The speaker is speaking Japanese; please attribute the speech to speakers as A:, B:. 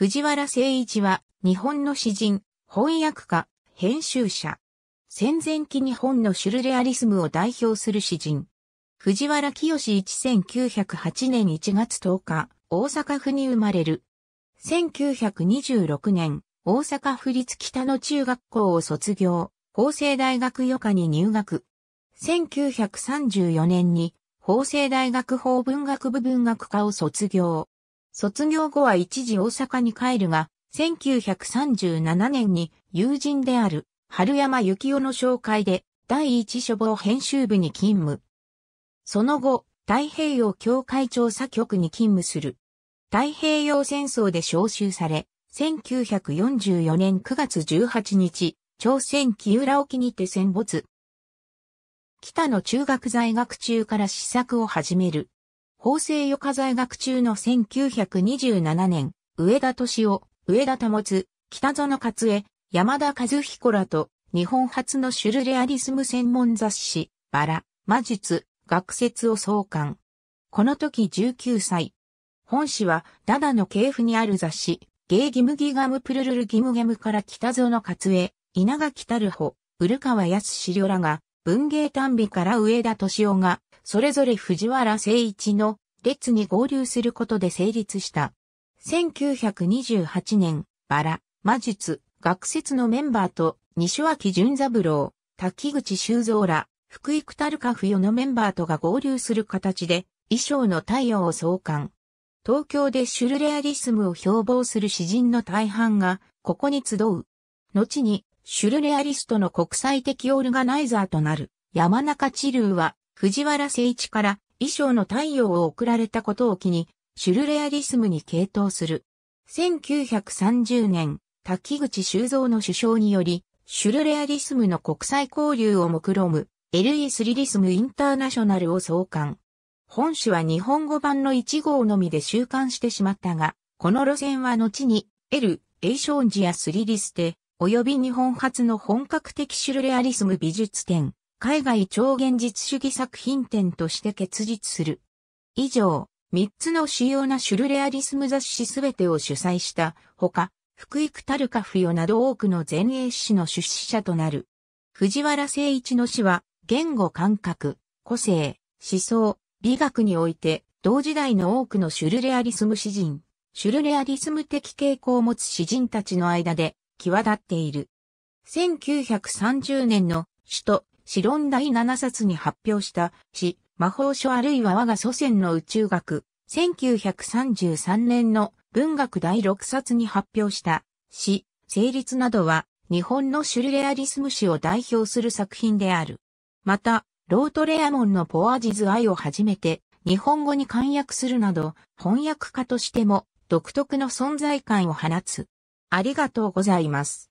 A: 藤原誠一は、日本の詩人、翻訳家、編集者。戦前期日本のシュルレアリスムを代表する詩人。藤原清1908年1月10日、大阪府に生まれる。1926年、大阪府立北の中学校を卒業、法政大学予科に入学。1934年に、法政大学法文学部文学科を卒業。卒業後は一時大阪に帰るが、1937年に友人である春山幸男の紹介で第一書房編集部に勤務。その後、太平洋協会調査局に勤務する。太平洋戦争で召集され、1944年9月18日、朝鮮木浦沖にて戦没。北の中学在学中から試作を始める。法制余科在学中の1927年、上田敏夫、上田保、北園勝江、山田和彦らと、日本初のシュルレアリスム専門雑誌、バラ、魔術、学説を創刊。この時19歳。本誌は、ダダの系譜にある雑誌、ゲーギムギガムプルルルギムゲムから北園勝江、稲垣たるほ、古川康史らが、文芸短美から上田敏夫が、それぞれ藤原誠一の列に合流することで成立した。1928年、バラ、魔術、学説のメンバーと、西脇淳三郎、滝口修造ら、福井くたるか冬のメンバーとが合流する形で、衣装の太陽を創刊。東京でシュルレアリスムを標榜する詩人の大半が、ここに集う。後に、シュルレアリストの国際的オルガナイザーとなる、山中知流は、藤原誠一から衣装の太陽を贈られたことを機に、シュルレアリスムに傾倒する。1930年、滝口修造の首相により、シュルレアリスムの国際交流を目論む、l e スリリスムインターナショナルを創刊。本誌は日本語版の1号のみで収刊してしまったが、この路線は後に、L、エイションジやスリリステ、及び日本初の本格的シュルレアリスム美術展、海外超現実主義作品展として結実する。以上、3つの主要なシュルレアリスム雑誌すべてを主催したほか、福井区タルカフヨなど多くの前衛誌の出資者となる。藤原誠一の詩は、言語感覚、個性、思想、美学において、同時代の多くのシュルレアリスム詩人、シュルレアリスム的傾向を持つ詩人たちの間で、際立っている。1930年の首都詩論第7冊に発表した詩、魔法書あるいは我が祖先の宇宙学、1933年の文学第6冊に発表した詩、成立などは日本のシュルレアリスム誌を代表する作品である。また、ロートレアモンのポアジズ愛をはじめて日本語に翻訳するなど翻訳家としても独特の存在感を放つ。ありがとうございます。